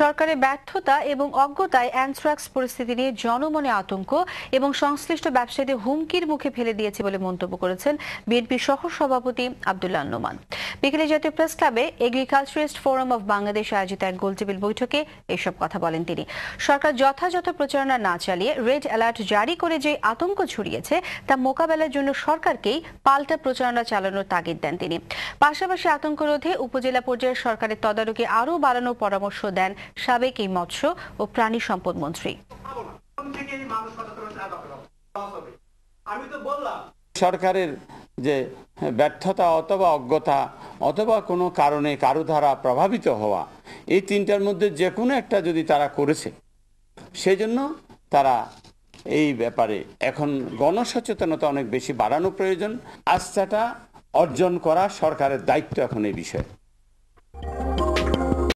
সরকারের ব্যর্থতা এবং অজ্ঞতায় অ্যান্থ্রাক্স পরিস্থিতি নিয়ে জনমনে আতঙ্ক এবং সংশ্লিষ্ট ব্যবসায়ীদের হুমকির মুখে ফেলে দিয়েছে বলে মন্তব্য করেছেন বিএনপি সহ সভাপতি আবদুল্লাহ নোমান বিকেলে জাতীয় প্রেস ক্লাবে এগ্রিকালচারিস্ট ফোরাম অব বাংলাদেশ আয়োজিত এক গোলটেবিল বৈঠকে এসব কথা বলেন তিনি সরকার যথাযথ প্রচারণা না চালিয়ে রেড অ্যালার্ট জারি করে যে আতঙ্ক ছড়িয়েছে তা মোকাবেলার জন্য সরকারকেই পাল্টা প্রচারণা চালানোর তাগিদ দেন তিনি পাশাপাশি আতঙ্ক রোধে উপজেলা পর্যায়ে সরকারের তদারকি আরও বাড়ানোর পরামর্শ দেন সাবেক এই মৎস্য ও প্রাণী সম্পদ মন্ত্রী সরকারের যে ব্যর্থতা অথবা অজ্ঞতা অথবা কোনো কারণে কারো দ্বারা প্রভাবিত হওয়া এই তিনটার মধ্যে যে কোনো একটা যদি তারা করেছে সেজন্য তারা এই ব্যাপারে এখন গণসচেতনতা অনেক বেশি বাড়ানো প্রয়োজন আস্থাটা অর্জন করা সরকারের দায়িত্ব এখন এই বিষয়ে